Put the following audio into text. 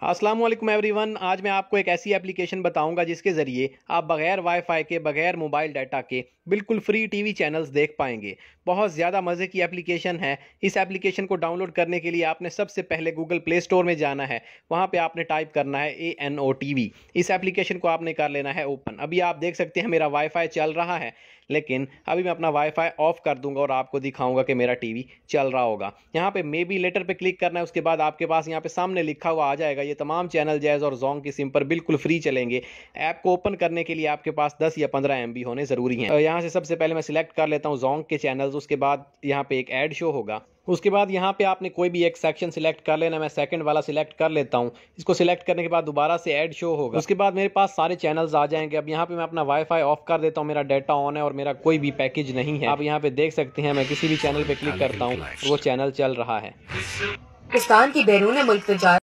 हाँ, असलम वन आज मैं आपको एक ऐसी एप्लीकेशन बताऊंगा जिसके ज़रिए आप बगैर वाईफाई के बगैर मोबाइल डाटा के बिल्कुल फ्री टीवी चैनल्स देख पाएंगे बहुत ज़्यादा मज़े की एप्लीकेशन है इस एप्लीकेशन को डाउनलोड करने के लिए आपने सबसे पहले गूगल प्ले स्टोर में जाना है वहाँ पे आपने टाइप करना है A N O T V इस एप्लीकेशन को आपने कर लेना है ओपन अभी आप देख सकते हैं मेरा वाईफाई चल रहा है लेकिन अभी मैं अपना वाईफाई ऑफ कर दूंगा और आपको दिखाऊंगा कि मेरा टीवी चल रहा होगा यहाँ पे मे बी लेटर पे क्लिक करना है उसके बाद आपके पास यहाँ पे सामने लिखा हुआ आ जाएगा ये तमाम चैनल जैज़ और जोंग की सिम पर बिल्कुल फ्री चलेंगे ऐप को ओपन करने के लिए आपके पास दस या पंद्रह एम होने ज़रूरी हैं यहाँ से सबसे पहले मैं सिलेक्ट कर लेता हूँ जोंग के चैनल उसके बाद यहाँ पर एक एड शो होगा उसके बाद यहाँ पे आपने कोई भी एक सेक्शन सिलेक्ट कर लेना मैं सेकंड वाला सिलेक्ट कर लेता हूँ इसको सिलेक्ट करने के बाद दोबारा से ऐड शो होगा उसके बाद मेरे पास सारे चैनल्स आ जाएंगे अब यहाँ पे मैं अपना वाईफाई ऑफ कर देता हूँ मेरा डाटा ऑन है और मेरा कोई भी पैकेज नहीं है आप यहाँ पे देख सकते हैं मैं किसी भी चैनल पे क्लिक करता हूँ वो चैनल चल रहा है पाकिस्तान की बैरून मुल्क